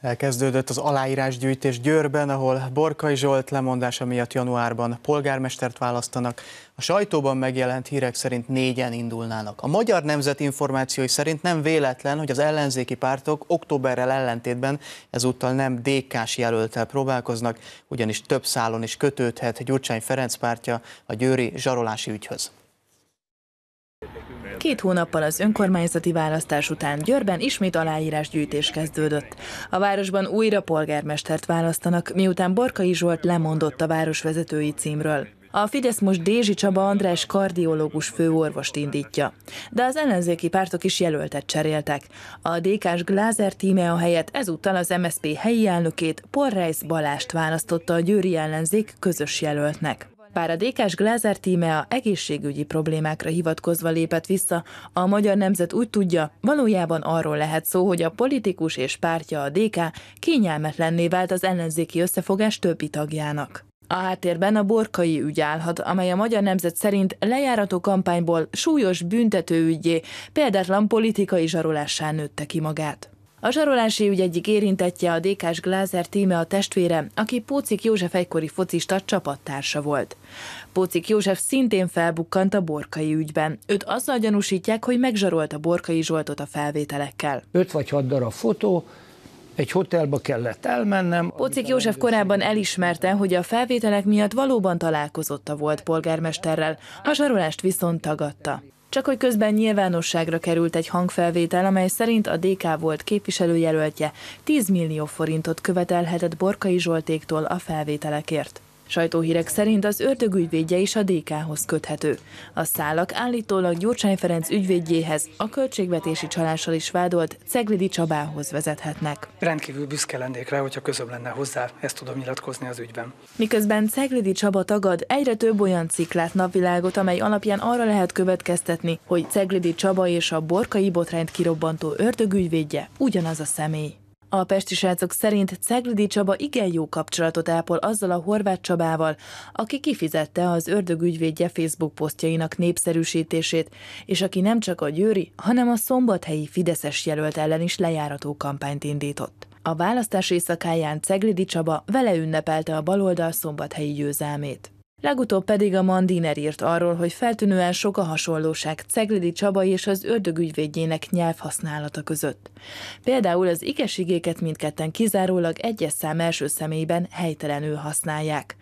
Elkezdődött az aláírásgyűjtés Győrben, ahol Borkai Zsolt lemondása miatt januárban polgármestert választanak. A sajtóban megjelent hírek szerint négyen indulnának. A Magyar Nemzet információi szerint nem véletlen, hogy az ellenzéki pártok októberrel ellentétben ezúttal nem DK-s jelöltel próbálkoznak, ugyanis több szálon is kötődhet Gyurcsány Ferenc pártja a győri zsarolási ügyhöz. Két hónappal az önkormányzati választás után Győrben ismét aláírásgyűjtés kezdődött. A városban újra polgármestert választanak, miután Borkai Zsolt lemondott a városvezetői címről. A Fidesz most Dézsi Csaba András kardiológus főorvost indítja. De az ellenzéki pártok is jelöltet cseréltek. A DK-s Glázer tíme a helyett ezúttal az MSZP helyi elnökét Porrejsz Balást választotta a győri ellenzék közös jelöltnek. Bár a DK-s Glázer tíme a egészségügyi problémákra hivatkozva lépett vissza, a magyar nemzet úgy tudja, valójában arról lehet szó, hogy a politikus és pártja a DK kényelmetlenné vált az ellenzéki összefogás többi tagjának. A háttérben a borkai ügy állhat, amely a magyar nemzet szerint lejárató kampányból súlyos büntetőügyé, példátlan politikai zsarolássá nőtte ki magát. A zsarolási ügy egyik érintettje a DK-s Glázer tíme a testvére, aki Pócik József egykori focista csapattársa volt. Pócik József szintén felbukkant a borkai ügyben. Őt azzal gyanúsítják, hogy megzsarolt a borkai Zsoltot a felvételekkel. Öt vagy hat darab fotó, egy hotelba kellett elmennem. Pocik József korábban elismerte, hogy a felvételek miatt valóban találkozott a volt polgármesterrel, a zsarolást viszont tagadta. Csak hogy közben nyilvánosságra került egy hangfelvétel, amely szerint a DK volt képviselőjelöltje 10 millió forintot követelhetett Borkai Zsoltéktól a felvételekért. Sajtóhírek szerint az ördög ügyvédje is a DK-hoz köthető. A szálak állítólag Gyurcsány Ferenc ügyvédjéhez, a költségvetési csalással is vádolt Ceglidi Csabához vezethetnek. Rendkívül büszke lennék rá, hogyha közöbb lenne hozzá, ezt tudom nyilatkozni az ügyben. Miközben Ceglidi Csaba tagad, egyre több olyan ciklát napvilágot, amely alapján arra lehet következtetni, hogy Ceglidi Csaba és a borkai botrányt kirobbantó ügyvédje ugyanaz a személy. A pesti srácok szerint Ceglidi Csaba igen jó kapcsolatot ápol azzal a horvát Csabával, aki kifizette az ördögügyvédje Facebook posztjainak népszerűsítését, és aki nem csak a győri, hanem a szombathelyi Fideszes jelölt ellen is lejárató kampányt indított. A választás éjszakáján Ceglidi Csaba vele ünnepelte a baloldal szombathelyi győzelmét. Legutóbb pedig a Mandiner írt arról, hogy feltűnően sok a hasonlóság Ceglidi Csaba és az ördögügyvédjének nyelvhasználata között. Például az igesigéket mindketten kizárólag egyes szám első személyben helytelenül használják.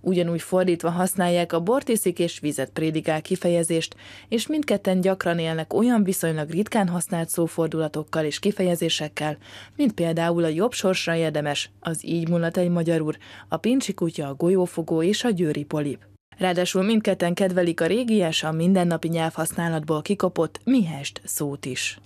Ugyanúgy fordítva használják a bortiszik és vizet prédikál kifejezést, és mindketten gyakran élnek olyan viszonylag ritkán használt szófordulatokkal és kifejezésekkel, mint például a jobb sorsra érdemes, az így mulat egy magyar úr, a pincsi kutya, a golyófogó és a győri polip. Ráadásul mindketten kedvelik a régies, a mindennapi nyelvhasználatból kikopott mihest szót is.